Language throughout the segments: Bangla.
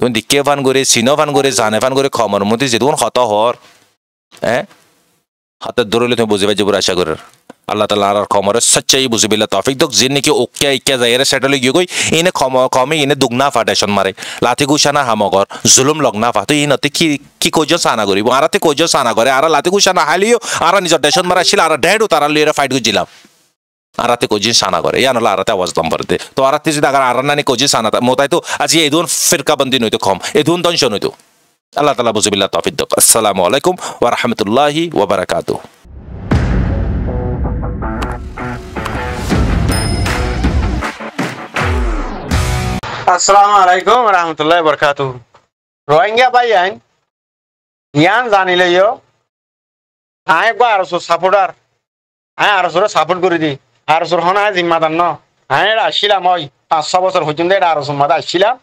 তুমি দিকে ফান করে সিনো ফান করে জানে ফান করে খমর মধ্যে তখন হত হর হ্যাঁ হাতের ধরলে তুমি বুঝে পাইছি আশা করার আল্লাহ তালা আর খমরে সচ্চাই বুঝবিল্লা তফিক দোক যে নাকি ওকিয়া ইকিয়া যায় এরা সেটা লিগিয়ে গই এনে খম খমে এনে দুগনা ফাটেশন মারে লাথি গুছানা হামগর জুলুম লগনা ফাতো ই নতে কি কি কইজ সানা করিব আরাতে কইজ সানা করে আর লাথি গুছানা হালিও আর নিজের ডেশন মারা আৰু আর ডেড তারা লিয়ে ফাইট গুজিলাম সানা ಆರತಿಗೆ ಕೊಜ್ಜಿನ ಶಾನಾಗೋರೆ ಏನಲ್ಲ ಆರತೆ ಅವಾಜ್ ತಂಬರುತ್ತೆ ತೋ ಆರತಿ ಜಿದಾಗ ಆರನ್ನಾನಿ ಕೊಜ್ಜಿ ಶಾನತ ಮೊತಾಯ್ತು ಅಜಿ ಇದೊಂದು বন্দি ಬಂದಿನ কম ಖಾಮ್ ಇದೊಂದು ದೊಂಶನ್ নইতো আল্লাহ তালা বুজুবিল্লা তফিদ্দ আসসালামু আলাইকুম ওয়ারহমতুল্লাহি ওবরাকাতু আসসালামু আলাইকুম রহমতুল্লাহ বরকাতু রোহিঙ্গা ভাই আইন ইয়ান জানিলে ইয় আয় একবার আরো সাপোর্টার আয় আরো সাপোর্ট করে দিই আর ওসর হনা জিম্মাদার ন হ্যাঁ এটা আসছিলাম ওই পাঁচ ছ বছর পর্যন্ত এটা আর ওসর মাদা আসছিলাম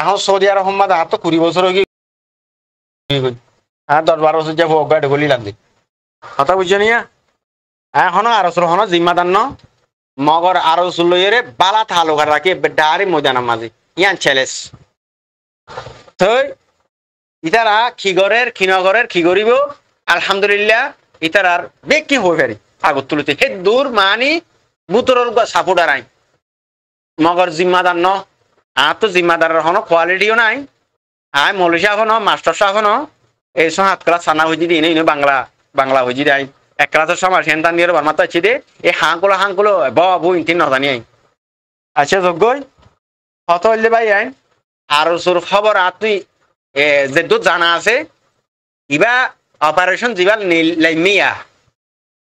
এখন সৌদি আরব মাদা হাত তো কুড়ি বছর হয়ে গিয়ে হ্যাঁ দশ বারো বছর যাবো অজ্ঞা ঢুকলি লাগলি কথা বুঝছো নিয়া এখনো হ্যাঁ, আর ওসর হন জিম্মাদার ন মগর আর ওসর লইয়ে বালা থালোকার রাখি ডারি ময়দানের মাঝে ইয়ান ছেলেস তো ইতারা খিগরের খিনগরের খিগরিব আলহামদুলিল্লাহ ইতারার বেগ কি হয়ে পারি তুলিতে হে দূর মানি বুতরর সাপোর্টার আই মগর জিম্মাদার ন আর তো জিম্মাদারের হন কোয়ালিটিও নাই আই সাহ ন মাস্টার সাহ ন এই সব হাত ক্লাস সানা হয়ে দিই এনে বাংলা বাংলা হয়ে দেয় এক ক্লাসের সময় সেন্তান দিয়ে বারমাতা আছে দে এ হাঁ হাঁকুলো ব বু তিন নজানি আই আচ্ছা যজ্ঞই হত হইলে ভাই আই আর সুর খবর আর তুই যে জানা আছে ইবা অপারেশন যিবা মেয়া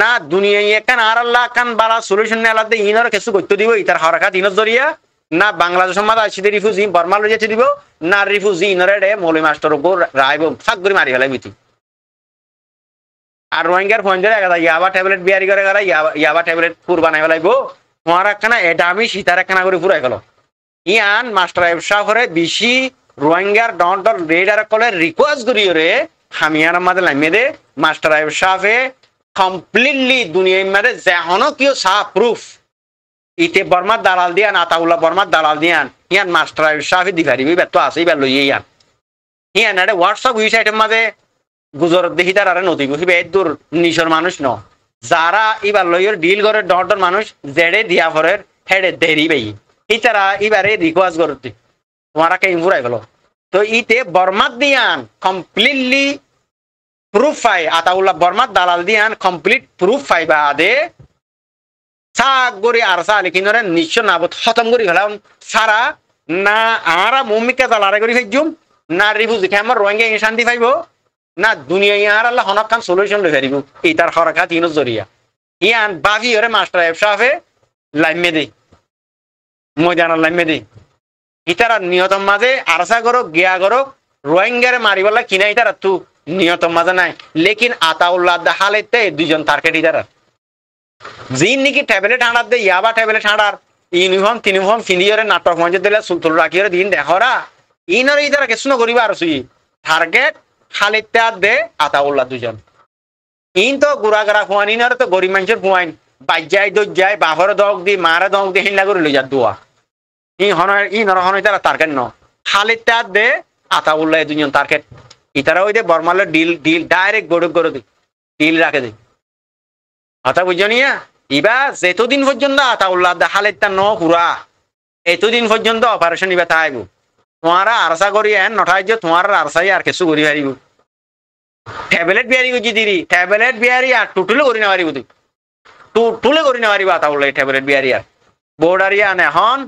না দুনিয়া একান আর আল্লাহ কান বালা সলিউশন আলাদা ইনর কিছু করতে দিব ইতার হরকাত ইনর জরিয়া না বাংলাদেশের মাদ আসিতে রিফিউজি বর্মা লইয়া দিব না রিফিউজি ইনরে ডে মৌলী মাস্টার উপর রাইব ফাঁক করে মারি ফেলাই মিটি আর রোহিঙ্গার ফোন ধরে একটা ইয়াবা ট্যাবলেট বিয়ারি করে গেলা ইয়াবা ট্যাবলেট পুর বানাই ফেলাইব তোমার একখানা এটা আমি সীতার একখানা করে পুরাই গেল ইয়ান মাস্টার ব্যবসা করে বেশি রোহিঙ্গার ডন ডন রেড কলে রিকোয়েস্ট করি রে হামিয়ার মাদে লাইমে দে মাস্টার সাহেব কমপ্লিটলি দুনিয়া মানে যেহন কিও সাহা প্রুফ ইতে বর্মার দালাল দিয়ান আতাউল্লা বর্মার দালাল দিয়ান ইয়ান মাস্টার সাহেব দিভারি বেত আছে ইবার লইয়ে ইয়ান ইয়ান আরে হোয়াটসঅ্যাপ ওয়েবসাইটের মাঝে গুজর দেখি তার আরে নদী গুহিবে এত দূর নিশর মানুষ ন যারা ইবার লইয়ের ডিল করে ডর ডর মানুষ জেড়ে দিয়া পরে হেডে দেরি বেই ইতারা ইবারে রিকোয়াজ করতে তোমারা কে ইমুরাই গেল তো ইতে বর্মার দিয়ান কমপ্লিটলি প্রুফ পাই আতাউল্লাহ বর্মার দালাল দিয়ান কমপ্লিট প্রুফ পাই বাদে সাক গরি আর সালি কিনরে না বোধ খতম করি হলাম সারা না আরা মমিকে দালারে করি ফেজুম না রিফুজি আমার রোহিঙ্গা শান্তি পাইব না দুনিয়া ইয়ার আল্লাহ হনক খান সলিউশন লই ফেরিব তার হরকাত তিন জরিয়া ইয়ান বাভি ওরে মাস্টার এফসাফে লাইমে দেই ময়দান লাইমে দেই ইতারা নিহতম মাঝে আরসা করো গিয়া করো রোহিঙ্গারে মারিবলা কিনা ইতারা তু নিয়ত মাঝে নাই লেকিন আতাউল্লাহ দাহালেতে দুইজন তার্কেট ইদারার জিন নাকি ট্যাবলেট হাঁড়ার দে ইয়াবা ট্যাবলেট হাঁড়ার ইউনিফর্ম তিনিফর্ম পিঁধিয়ে নাটক মঞ্চে দিলে সুলতুল রাখিয়ে দিন দেখরা ইনরে ইদারা কিছু করিবা আর সুই টার্গেট খালিদা দে আতাউল্লাহ দুজন ইন তো গুড়া গাড়া ফুয়ান তো গরিব মানুষের ফুয়াইন বাজ্যায় দজ্জায় বাপরে দক দি মারে দক দি হিন্দা করে লই যা দোয়া ই হন ই নরহন তারা টার্গেট ন খালিদা দে আতাউল্লাহ দুজন টার্গেট ইতারা ওই যে বর্মালে ডিল ডিল ডাইরেক্ট গরু গরু ডিল রাখে দিই কথা আচ্ছা, নিয়া ইবা যেতদিন পর্যন্ত আতাউল্লাহ দেখালে তা ন পুরা এতদিন পর্যন্ত অপারেশন ইবা তাইব তোমারা আরসা করি এন নঠাই যে তোমার আরসাই আর কিছু করি হারিব ট্যাবলেট বিয়ারি গুজি দিরি ট্যাবলেট বিয়ারি আর টুটুলে করি না পারিব তুই টুটুলে করি না পারিব আতাউল্লাহ ট্যাবলেট বিয়ারি আর বোর্ডারি আনে হন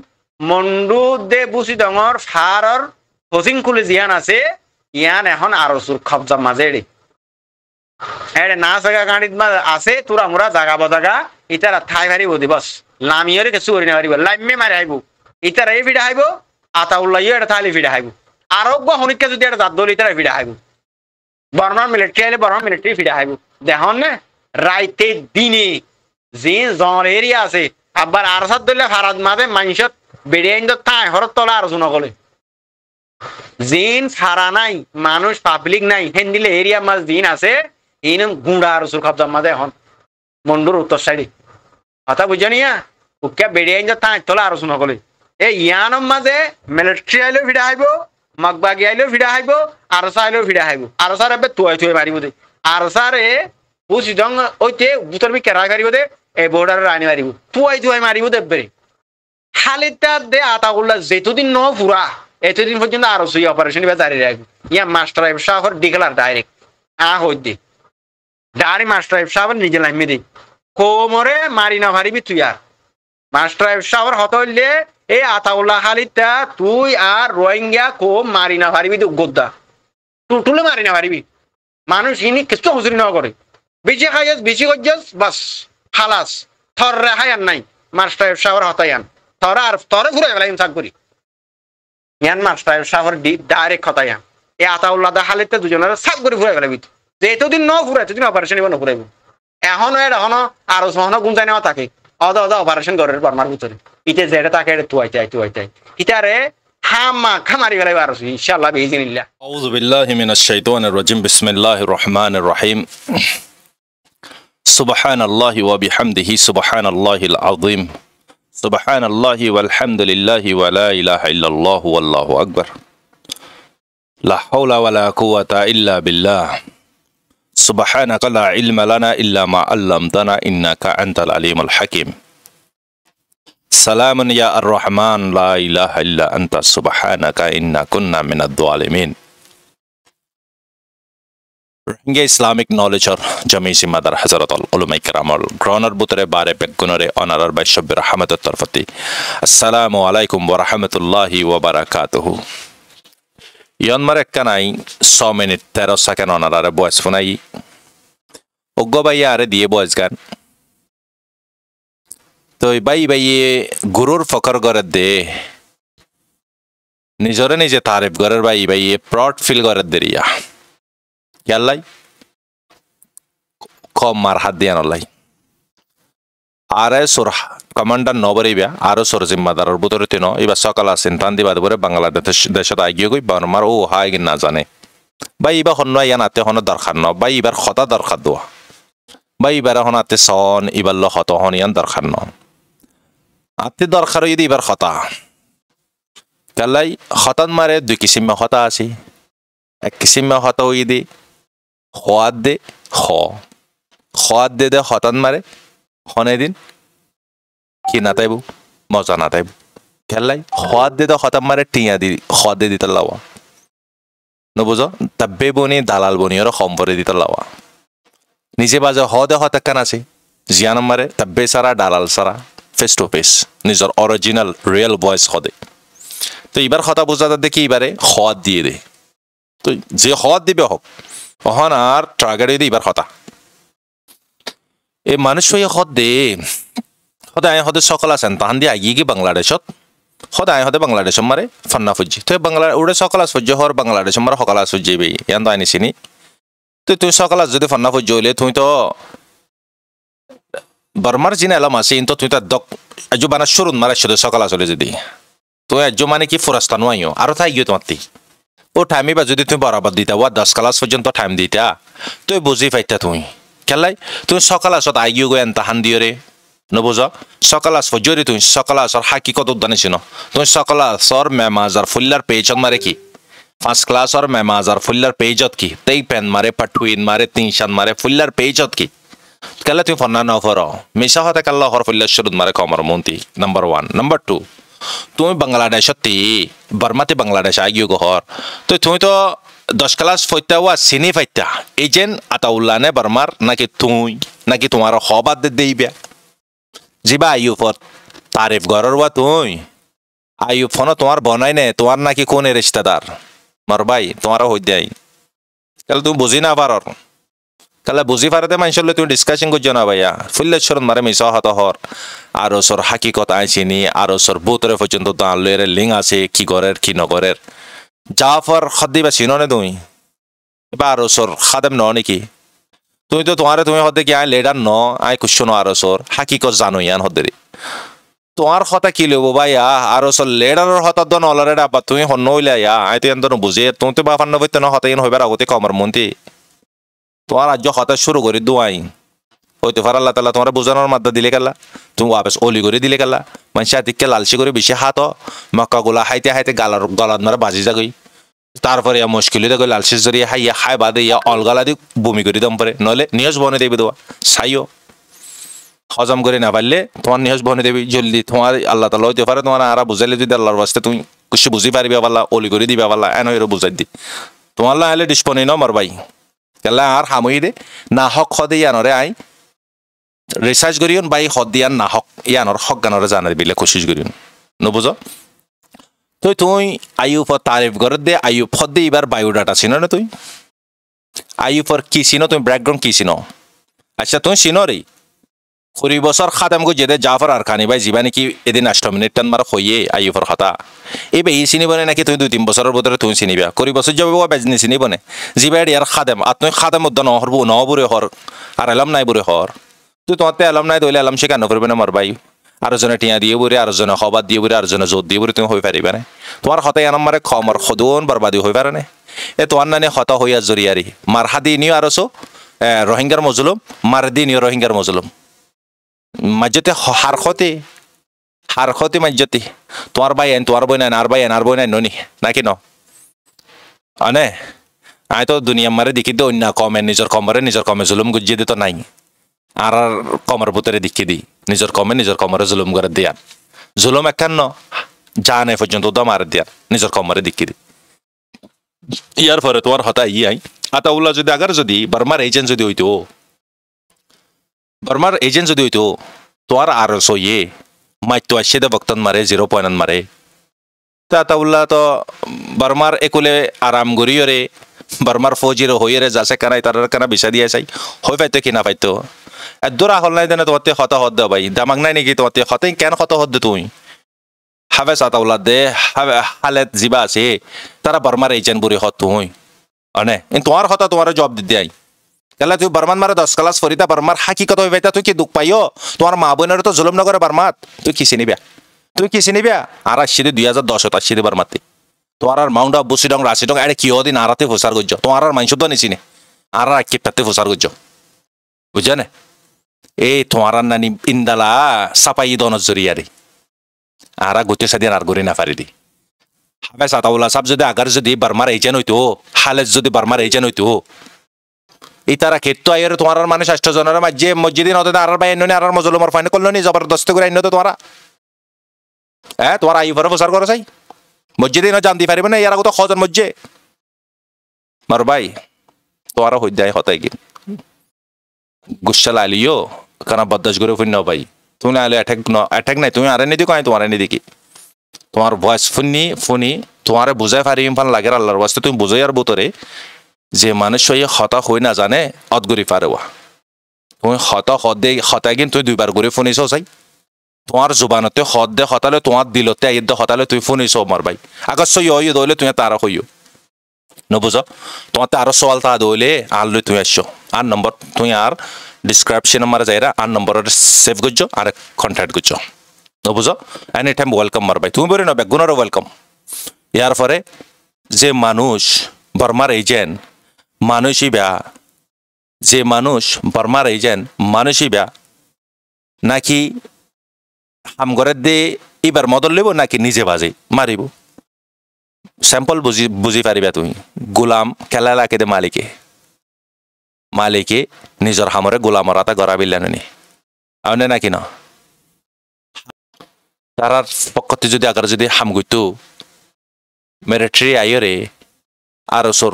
মন্ডু দে বুসি ডঙর ফারর কোচিং জিয়ান আছে ইয়ান এখন আর সুর খবজা মাঝে এড়ে এড়ে না জাগা গাড়িত মাঝে আছে তোরা মোরা জাগা বজাগা ইতারা থাই ভারি বদি বস লামিয়রে কিছু করি না পারিব লাইমে মারে আইব ইতারা এই ভিড়া আইব আতাউল্লাহ ইয়ে এটা থাইলে ভিড়া আইব আরোগ্য হনিককে যদি এটা দাঁত দল ইতারা ভিড়া আইব বর্মা মিলিটারি আইলে বর্মা মিলিটারি ভিড়া আইব দেখুন না রাইতে দিনে যে জ্বর এরিয়া আছে আবার আর সাত দিলে ফারাদ মাঝে মানুষত বেড়ে আইন তাই হরত তলা আর জুনগলে জিন ছাড়া নাই মানুষ পাবলিক নাই হেন্ডিলে এরিয়া মাছ জিন আছে ইন গুঁড়া আর সুর খাবজা মাঝে এখন মন্ডুর উত্তর সাইডে কথা বুঝে নিয়া উকিয়া বেড়ে তোলা শুনো কলি মাঝে মিলিটারি আইলেও ভিড়া আইব মগবাগি আইলেও ভিড়া আইব আর আইলেও ভিড়া আইব আর সার এবার তুয়াই থুয়ে মারিব দে আর সারে বুঝি দং ওইতে বুতর বিকে রাগ মারিব দে এ বর্ডারে রানি মারিব তুয়াই তুয়াই মারিব দেবরে খালিটা দে আতা যেতুদিন ন পুরা এতদিন পর্যন্ত আরো সুই অপারেশন বা দাঁড়িয়ে রাখবো ইয়া মাস্টার সাহেব সাহর ডিগলার ডাইরেক্ট আ হইতে ডারি মাস্টার সাহেব সাহর নিজে লাইমে দি কোমরে মারি না ভারিবি তুই আর মাস্টার সাহেব সাহর হত হইলে এই আতাউল্লাহ খালিদা তুই আর রোহিঙ্গা কো মারি না ভারিবি তো গোদ্দা টুটুলে মারি না ভারিবি মানুষ ইনি কিছু হুজুরি না করে বেশি খাইয়াস বেশি করছিস বাস খালাস থর রেহাই আর নাই মাস্টার সাহেব সাহর হতাই আন থর আর থরে ঘুরে গেলাম করি মিয়ানমার সাহেব সাহর ডি ডাইরেক্ট কথায় এই আতাউল্লাহ দা হালিতে দুজনের সব করে ঘুরে বিত যে এতদিন ন ঘুরে এতদিন অপারেশন ইবান ঘুরাইব এখন এর এখন আর সহনো গুঞ্জাই নেওয়া থাকে অদ অদ অপারেশন করে বার্মার ভিতরে ইতে যেটা তাকে তুই তুয়াইতে আই তুয়াইতে আই ইতারে হামা খামারি গেলাই আর ইনশাআল্লাহ বিইজনিল্লাহ আউযু বিল্লাহি মিনাশ শাইতানির রাজিম বিসমিল্লাহির রহমানির রহিম সুবহানাল্লাহি ওয়া বিহামদিহি সুবহানাল্লাহিল আযীম سبحان الله والحمد لله ولا إله إلا الله والله أكبر لا حول ولا قوة إلا بالله سبحانك لا علم لنا إلا ما علمتنا إنك أنت العليم الحكيم سلام يا الرحمن لا إله إلا أنت سبحانك إنا كنا من الظالمين রোহিঙ্গা ইসলামিক নলেজর জমি সিমাদার হজরত উলুমাই গ্রহণের বুতরে বারে বেগুনরে অনারার বৈশব্য রহমত তরফতি আসসালামু আলাইকুম ওরহামতুল্লাহি ওবারাকাতহু ইয়নমার একখানাই ছ মিনিট তেরো সেকেন্ড অনারারে বয়স ফোনাই অজ্ঞ বাইয়া আরে দিয়ে বয়স গান তো বাই বাইয়ে গুরুর ফকর গড়ের দে নিজরে নিজে তারিফ গড়ের বাই বাইয়ে প্রড ফিল গড়ের দেরিয়া يلا কম মার হাত দিয়া নলাই আরে সোর কমান্ডার নবরে বিয়া আরো সোর জিম্মাদারের বুতরে তিন এবার সকাল আসেন টান্দি বাদ বরে বাংলাদেশ দেশত আগিয়ে গই বানমার ও হাই না জানে বা এবার হন ইয়ান আতে হন দরকার ন বা এবার খতা দরকার দোয়া বা এবার হন আতে সন এবার ল হত হন ইয়ান দরকার ন আতে দরকার যদি এবার খতা কালাই হতান মারে দুই কিসিমে হতা আছে এক কিসিমে হতা ওই দিয়ে হোৱাত দে হ খোৱাত দে দে হতান মাৰে শনে দিন কি নাটাইব মজা নাটাইব খেলাই হোৱাত দে তই হতাম মাৰে টিঙা দি খোৱাত দে দি তাৰ লাৱা নবুজ তাবে বনি দালাল বনি আৰু সম্পৰে দি তাৰ লাৱা নিজে বাজে হ দে হতাকান আছে জিয়ান মাৰে তাবে চাৰা দালাল চাৰা ফেচ টু ফেচ নিজৰ অৰিজিনেল ৰিয়েল ভইচ সদে তো এইবাৰ সতা বুজা তাতে কি এইবাৰে সোৱাদ দিয়ে দে তো যে সোৱাদ দিব হওক অহন আর ট্রাগেডি এবার কথা এই মানুষ হয়ে হদ দে সদায় হদে সকল আছেন তাহান দিয়ে আগিয়ে গিয়ে বাংলাদেশত সদায় হদে বাংলাদেশত মারে ফান্না ফুজি তো বাংলা উড়ে সকল আশ্চর্য হর বাংলাদেশ মারে সকল আশ্চর্য বেই এন তো আনিসিনি তো তুই সকল যদি ফান্না ফুজি হইলে তুই তো বর্মার যিনি এলাম আছে তো তুই তার দক আজু বানা সরুন মারে শুধু সকল আসলে যদি তুই আজু মানে কি ফোরাস্তা নোয়াইও আরো তাই গিয়ে তোমার ও টাইমিবা যদি তুমি বরাবর দিতা ওয়া দশ ক্লাস পর্যন্ত টাইম দিতা তুই বুঝি পাইতা তুমি খেলাই তুমি সকাল আসত আইও গো এনতা হান দিও রে নবুঝ সকাল আস ফজরি তুই সকাল আসর হাকি কত জানিছিল তুই সকাল আসর মেমাজার ফুল্লার পেয়েছত মারে কি পাঁচ ক্লাস আর মেমাজার ফুল্লার পেয়েছত কি তেই পেন মারে পাঠুইন মারে তিনশান মারে ফুল্লার পেজত কি কালে তুমি ফন্না নফর মিশা হতে কাল্লা হর ফুল্লার শুরু মারে কমর মন্তি নাম্বার ওয়ান নাম্বার টু তুমি বাংলাদেশতে বার্মাতে বাংলাদেশ আগিও গহর তো তুমি তো দশ ক্লাস ফৈতা ওয়া চিনি ফাইতা এজেন আতাউল্লাহ নে বার্মার নাকি তুই নাকি তোমার হবাদ দেইবে জিবা আইও ফর তারিফ গরর ওয়া তুই আইও ফোন তোমার বনাই নে তোমার নাকি কোন রিশতাদার মার ভাই তোমারও হই দেয় তাহলে তুমি বুঝি না পারর তাহলে বুঝি পারাতে মানুষের তুমি ডিসকাশন করছো না ভাইয়া ফুল্লেশ্বর মারে মিশ হত হর আর ওসর হাকিকত আইসিনি আর ওসর বুতরে পর্যন্ত দাঁড় আল্লুয়ের লিং আছে কি ঘরের কি নগরের ফর সদি বা চিননে তুমি এবার আর ওসর খাদেম ন নাকি তুমি তো তোমার তুমি হদ্দে কি আই লেডার ন আই কুশ্য ন আর ওসর হাকিকত জানো ইয়ান হদ্দেরি তোমার কথা কি লব ভাই আহ আর ওসর লেডারের হতার দন অলরেডি আবার তুমি হন নইলে আই তো এন বুঝে তুমি তো বাফান্ন বৈত্য ন হতা ইন হইবার আগতে কমার মন্ত্রী তোমার রাজ্য হতাশ শুরু করে দোয়াই ওই তোফার আল্লাহ তাল্লাহ তোমার বোঝানোর মাধ্যমে দিলে গেলা তুমি ওয়াপেস অলি করে দিলে গেলা মানুষ হাতিকে লালসি করে বেশি হাত মক্কা গোলা হাইতে হাইতে গালার গলাত মারা বাজি যাগই তারপরে ইয়া মুশকিল দেখো লালসি জড়িয়ে হাইয়া হাই বাদে ইয়া অলগালা দি বমি করে দম পরে নলে নিহস বনে দেবে দেওয়া সাইও হজম করে না পারলে তোমার নিহস বনে দেবে জলদি তোমার আল্লাহ তাল্লাহ হইতে পারে তোমার আরা বুঝাইলে যদি আল্লাহর বাসতে তুমি কিছু বুঝি পারবি পারলা অলি করে দিবে পারলা এন বুঝাই দি তোমার হলে ডিসপনি ন মার ভাই কেলাৰ সামৰি দে নাহক সদ ইয়ানৰে আই ৰিচাৰ্জ কৰিন বা এই সদ ইয়ান নাহক ইয়ানৰ সজ্ঞানৰে জানাৰ বিলাক কচিজ কৰিন নুবুজ তই তই আয়ুফৰ তাৰিফ কৰ দে আয়ুফ সদ দে এইবাৰ বায়'ডাটা চিন নে তই আয়ুফৰ কি চিন তুমি বেকগ্ৰাউণ্ড কি চিন আচ্ছা তই চিন ৰে কুড়ি বছর খাতাম গো যেদে জাফর আর খানি ভাই জীবা নাকি এদিন আষ্ট মিনিট টান মারা হইয়ে আইফর খাতা এই বেই চিনিব নে নাকি তুই দুই তিন বছরের ভিতরে তুমি চিনিবা কুড়ি বছর যাব বেজ নিচিনিব নে জীবা ইয়ার খাদেম আর তুই খাদেম উদ্যান নহরবো নহবুরে হর আর এলাম নাই বুড়ে হর তুই তোমাতে এলাম নাই দইলে এলাম শিকার নপরিবে না মার ভাই আরজনে টিয়া দিয়ে বুড়ে আরজনে সবাদ দিয়ে বুড়ে আরজনে জোর দিয়ে বুড়ে তুমি হয়ে পারিবা না তোমার হতাই আনাম মারে খমর সদন বরবাদি হয়ে পারে না এ তোমার নানে হতা হইয়া জরিয়ারি মার হাদি নিও আরছো রোহিঙ্গার মজলুম মার দি নিও রোহিঙ্গার মজলুম মজ্জতে হারখতে হারখতে মজ্জতে তোমার বাই আইন তোমার বোন আইন আর বাই আইন আর বোন আইন ননি নাকি ন আনে আয় তো দুনিয়া মারে দেখি দে অন্য কমে নিজের কমরে নিজের কমে জুলুম গুজিয়ে দিত নাই আর আর কমর ভিতরে দেখি দি নিজের কমে নিজের কমরে জুলুম করে দিয়ান জুলুম একখান জানে পর্যন্ত দমার দিয়ান নিজের কমরে দেখি দি ইয়ার পরে তোমার হতা ইয়াই আতা উল্লা যদি আগার যদি বার্মার এজেন্ট যদি হইতো ಬರ್ಮಾರ್ ಏಜೆಂಟ್ যদি ಹೋಯ್ತು ತ್ವಾರ ಆರ್ ಸೊ ಎ মাইতো দে বক্তন মারে জিরো পয়েন্ট মারে তাতাউল্লাহ তো বার্মার একুলে আরাম গরিও রে বার্মার ফৌজির হইয়ে রে যাচে কানাই তার কানা বিচা দিয়ে চাই হই পাইতো কি না পাইতো দূরা হল নাই দেনে তোমাতে হত হদ দে ভাই দামাক নাই নেকি তোমাতে হতে কেন হত হদ তুই হাবে চাতাউল্লাহ দে হাবে হালেত জিবা আছে তারা বার্মার এজেন্ট বুড়ি হত তুই অনে তোমার হতা তোমার জব দিতে আই তাহলে তুই বার্মান মারা দশ কালাস ফরিতা বার্মার হাকিকত হইবাইতা তুই কি দুঃখ পাইও তোমার মা বোনের তো জুলুম নগরে বর্মাত তুই কি চিনিবি তুই কি চিনিবি আর আসছি দুই হাজার দশ হতো আসছি বার্মাতে তোমার আর মাউন্ট আপ বসি ডং রাশি ডং আরে কিয় দিন আরাতে ফুসার করছো তোমার আর মাংস তো নিচিনে আর আর কি তাতে ফুসার করছো বুঝছো না এই তোমার আর নানি ইন্দালা সাপাই দন জরিয়ারি আর গোটে সাদি আর ঘুরে না পারি দি হাবে সাতাউলা সাপ যদি আগার যদি বর্মার এইচেন হইতো হালেজ যদি বর্মার এইচেন হইতো ইতারা কেত্তু আইয়ের তোমার মানে ষষ্ঠ জনের মাঝে মসজিদিন হতে আর ভাই এনে আর মজলুমর ফাইন করলো নি জবরদস্ত করে এনে তো তোমারা হ্যাঁ তোমার আই উপরে প্রচার করো চাই মসজিদিন জানতে পারিবে না ইয়ার আগে তো খজন মজ্জে মার ভাই তোমারও হইদায় হতাই গিয়ে গুসাল আলিও কানা বদাস করে ফুন্য ভাই তুমি আলো অ্যাটাক অ্যাটাক নাই তুমি আরে নিদি কয় তোমার নিদিকি তোমার ভয়েস ফুননি ফুনি তোমার বুঝাই পারি ফান লাগে আল্লাহর বাস্তে তুমি বুঝাই আর বোতরে যে মানুষই হয়ে না নাজানে অত ঘূৰি পাৰোৱা তুমি হত সদ দে সতাই কিন্তু তুই দুইবাৰ ঘূৰি ফুনিছ চাই তোমাৰ জোবানতে সদ দে হতালে তোমাৰ দিলতে আহি দে হতালে তুই ফোন মাৰ বাই আগত চৈ ইয় দৌলে তুমি তাৰ হৈও নবুঝ তোমাতে আরো সওয়াল তা দইলে আর লই তুমি আসছো আর নম্বর তুমি আর ডিসক্রাইপশন মারা যাইরা আর নম্বর সেভ করছো আর কন্ট্যাক্ট করছো নবুঝ এনি টাইম ওয়েলকাম মার ভাই তুমি বলে নবে গুণারও ওয়েলকাম ইয়ার পরে যে মানুষ বর্মার এজেন্ট ব্যা যে মানুষ বর্মার মানুষই ব্যা নাকি হামঘরের দিয়ে এবার মদল লিব নাকি নিজে বাজে মারিব স্যাম্পল বুঝি বুঝি পারিবা তুমি গোলাম খেলা লাগে দে মালিকে মালিকে নিজের হামরে গোলামর গড়া গড়াবিলেনি আউনে নাকি ন তারার পক্ষতে যদি আগার যদি হাম মেরেট্রি আয়রে আর ওসর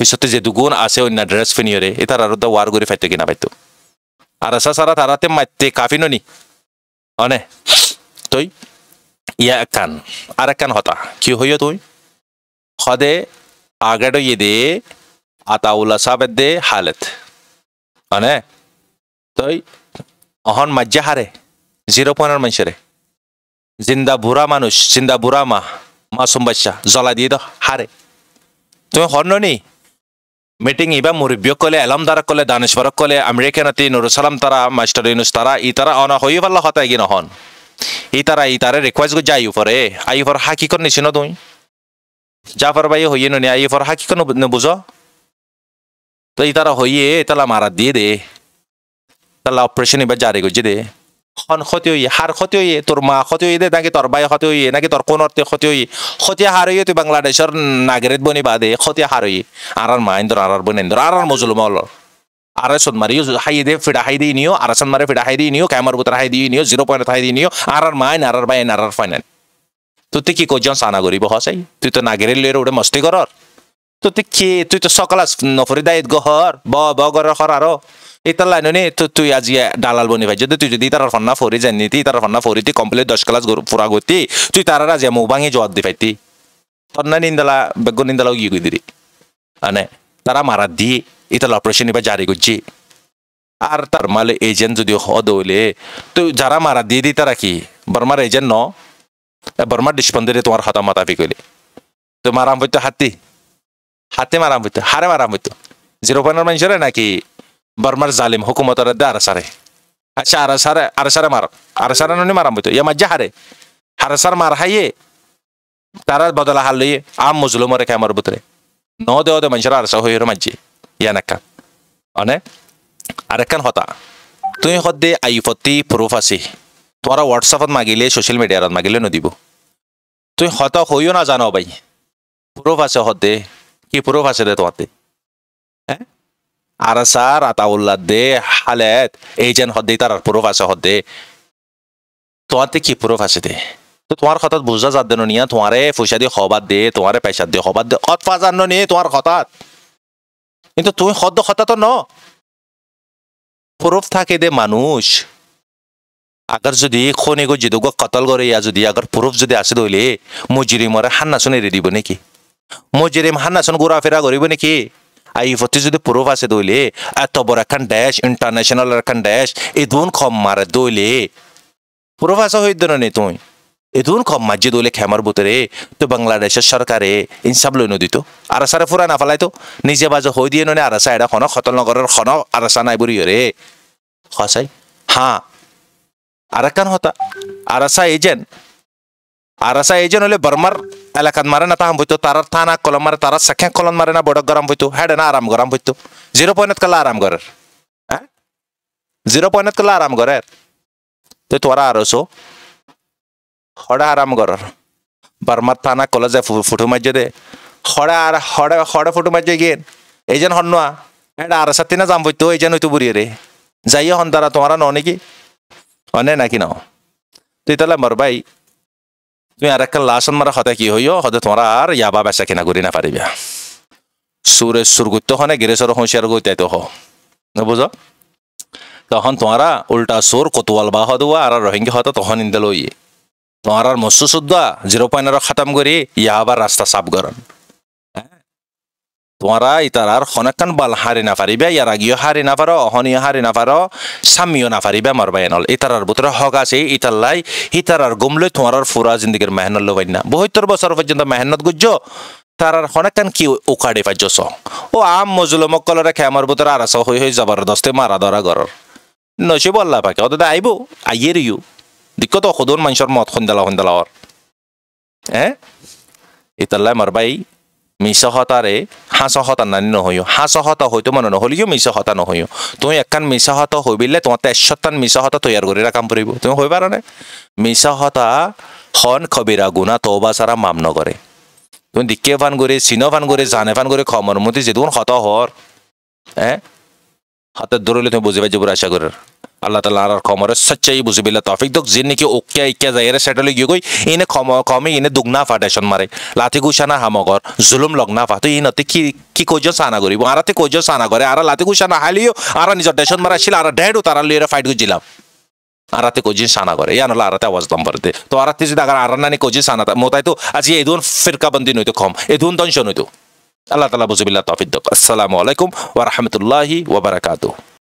পিছতে যে দুগুণ আছে অন্য ড্রেস ফিনিয়রে এ তার আর ওয়ার করে ফাইতো কিনা পাইতো আর আসা সারা তারাতে মাইতে কাফি নি অনে তই ইয়া একখান আর একখান হতা কি হইয় তুই সদে আগাডো ইয়ে দে আতাউলা সাবেদ দে হালেত অনে তই অহন মাজ্জা হারে জিরো পয়েন্টের মানুষেরে জিন্দা বুড়া মানুষ জিন্দা বুড়া মা মা বাচ্চা জ্বলা দিয়ে দ হারে তুমি হর্ণ নি মিটিং ইবা মুরব্য কলে এলাম দারা কলে দানেশ্বর কলে আমেরিকা নাতি নুরুসালাম তারা মাস্টার ইউনুস তারা ই তারা অন হই পাল্লা হতে গিয়ে নহন ই তারা ই তারা রিকুয়েস্ট গো যাই উপরে আই উপর হাকি কর নিছিন দুই যা পর ভাই হইয়ে নুনি আই উপর হাকি কর বুঝ তো ই তারা হইয়ে তালা মারা দিয়ে দে তালা অপারেশন ইবা জারি গুজি দে খন ক্ষতি হইয়ে হার ক্ষতি হইয়ে তোর মা ক্ষতি হইয়ে নাকি তোর বাই ক্ষতি হইয়ে নাকি তোর কোন অর্থে ক্ষতি হইয়ে ক্ষতি হার হইয়ে তুই বাংলাদেশের নাগরিক বনি বাদে ক্ষতি হার হইয়ে আর আর মা ইন্দর আর আর বোন ইন্দর আর আর মজলুম হল আর সন মারিও হাই দে ফিডা হাই দিয়ে নিও আর সন মারে ফিডা হাই দিয়ে নিও ক্যামার বুতার হাই দিয়ে নিও জিরো পয়েন্ট হাই দিয়ে নিও আর আর মাইন আর আর বাই আর আর ফাইনাল তুই তুই কি করছন সানা করিব হসাই তুই তো নাগরিক লইয়ের ওটা মস্তি করর তুই কি তুই তো সকাল নফরি দায়িত গহর ব ব গর খর আরো ইতার লাইন তো তুই আজি ডালাল বনি ভাই যদি তুই যদি তার ফন্না ফরি জানি তার ফন্না ফরিতি কমপ্লিট দশ ক্লাস পুরা গতি তুই তার আজি মৌ ভাঙি জবাব দি পাইতি ফন্না নিন্দালা বেগ নিন্দালাও গিয়ে গই দিদি মানে তারা মারা দিয়ে ইতাল অপারেশন এবার জারি করছি আর তার মালে এজেন্ট যদি হ হইলে তো যারা মারা দিয়ে দি তারা কি বর্মার এজেন্ট ন বর্মার ডিসপন্দারে তোমার হতা মাতাপি কইলে তো মারাম হইতো হাতি হাতে মারাম হইতো হারে মারাম হইতো জিরো পয়েন্টের মানুষের নাকি Barmar zalim hukumat ada arasare. Acha arasare arasare mar. Arasare noni maram betul. Ya majah hare. Arasare mar haye. Tara badala halli am muzlum re kamar betul. No de ode manjara arasa hoyro majji. Ya nakka. Ane arekan hota. তুমি সদে আইফতি প্রুফ আছে তোমার হোয়াটসঅ্যাপত মাগিলে সোশ্যাল মিডিয়াত মাগিলে নদিব তুমি হত হইও না জানো ভাই প্রুফ আছে সদে কি প্রুফ আছে দে তোমাতে আৰাচাৰ আতাউল্লা দে হালেত এই যেন দে তাৰ পুৰুষ আছে সদ তোমাৰ তোহাঁতে কি পুৰুষ আছে দে তোমাৰ কথাত বুজা যাত দেনিয়া তোমাৰে ফুচা দি সবাদ দে তোমাৰে পেচাদ দি সবাদ দে সৎ ফাজান্ন নিয়ে তোমাৰ কথাত কিন্তু তুমি সদ কথাটো ন পুৰুষ থাকে দে মানুহ আগৰ যদি খনে গৈ যিটো গৈ কটল কৰে ইয়াৰ যদি আগৰ পুৰুষ যদি আছে ধৰিলে মোৰ জিৰিমৰে হান নাচোন এৰি দিব নেকি মোৰ জিৰিম ঘূৰা ফেৰা কৰিব নেকি আই ফটি যদি প্ৰুফ আছে দৈলি এটবৰ এখন দেশ ইণ্টাৰনেশ্যনেল এখন দেশ এইটো খম মাৰে দৈলি প্ৰুফ আছে হৈ দিয়ে তুমি এইটো খম মাৰ যে দৈলি খেমাৰ বুটেৰে তো বাংলাদেশৰ চৰকাৰে ইনচাব লৈ নদীটো আৰাচাৰে ফুৰা নাপালাইতো নিজে বাজে হৈ দিয়ে ননে আৰাচা এটা খনক সতলনগৰৰ খনক আৰাচা নাই বুলি ৰে সঁচাই হা আৰু এখন আরাসা এইজন হলে বর্মার এলাকাত মারে না তাহাম বইতো তার থানা কলম মারে তারার সাক্ষা কলম মারে না বড় গরম হইতো হ্যাঁ না আরাম গরম হইতো জিরো পয়েন্ট কালা আরাম করে হ্যাঁ জিরো পয়েন্ট কালা আরাম করে তো তোরা আরসো হড়া আরাম কর বর্মার থানা কলেজে ফুটু মাঝে দে হড়া আর হড়া হড়া ফুটু মাঝে গিয়ে এইজন হন্নোয়া হ্যাঁ আর সাথে না যাম হইতো এইজন হইতো বুড়িয়ে রে যাইয়ে হন তারা তোমার ন নাকি অনে নাকি ন তুই তাহলে মর ভাই তুমি আর একখান লাশন মারা হতে কি হইও হতে তোমার আর ইয়াবা বেসা কিনা করি না পারিবা সুরে সুর গুত্য হনে গিরেশ্বর হুঁশিয়ার গুত্যাই তো হুঝ তখন তোমারা উল্টা সুর কতোয়াল বা হদুয়া আর রোহিঙ্গা হতো তখন ইন্দেল ইয়ে তোমার আর মৎস্য শুদ্ধা জিরো পয়েন্টার খাতাম করি ইয়াবার রাস্তা সাফ করেন ইতার আর হনেকান বাল হারে না পারিবে ইয়ার আগিও হারে না পারো অহনীয় হারে না পারো সামিও না পারিবে মার ইতার আর বুতরে হক আছে ইতার আর গুমলে তোমার ফুরা জিন্দিগির মেহনত লোবাই না বহুত্তর বছর পর্যন্ত মেহনত গুজ্জ আর হনেকান কি উকাড়ে স ও আম মজুলম কলরে খেমার বুতরে আস হই হই জবরদস্তে মারা ধরা গরর নসিব বললা পাকে অত আইব আইয়ের ইউ দিকত সদন মানুষের মত সন্দেলা সন্দেলা হ্যাঁ ইতাল্লাই বাই মিছাহতাৰে হাঁচহতা নানি নহয়ো হাঁচহতা হয়তো মানুহ নহ'লেও মিছাহতা নহয়ো তুমি একখান মিছাহত হৈ পেলে তোমাৰ তেশ্বতান মিছাহতা তৈয়াৰ কৰি কাম পৰিব তুমি হৈ পাৰানে নাই মিছাহতা হন খবিৰা গুণা তৌবা চাৰা মাম নকৰে তুমি দিকে ফান কৰি চিন ফান কৰি জানে ফান কৰি খমৰ মতে যিটো সত হৰ হে হাতত দৌৰিলে তুমি বুজি পাই যাব আশা কৰাৰ আল্লাহ তালার খমরে সচ্চাই বুঝি বিলা তফিক দক যে নাকি ওকিয়া ইকিয়া যায় সেটালে গিয়ে গই ইনে খম খমে ইনে দুগনা ফাটেশন মারে লাতি গুছানা হামগর জুলুম লগনা ফাতো ইনতে কি কি কইজ সানা করিব আরাতে কইজ সানা করে আর লাতি গুছানা হালিও আর নিজের ডেশন মারা ছিল আরা ডেড়ু তারা লিয়ে ফাইট গজিলাম আরাতে কজি সানা করে ইয়ান হলো আরাতে আওয়াজ দম দে তো আরাতে যদি আগার আর নানি কোজিন সানা মোতাই তো আজ এই দুন ফিরকাবন্দি নইতো কম এই দুন দংশন হইতো আল্লাহ তালা বুজুবিল্লাহ তফিদ্দক আসসালামু আলাইকুম ওয়া রাহমাতুল্লাহি ওয়া বারাকাতুহু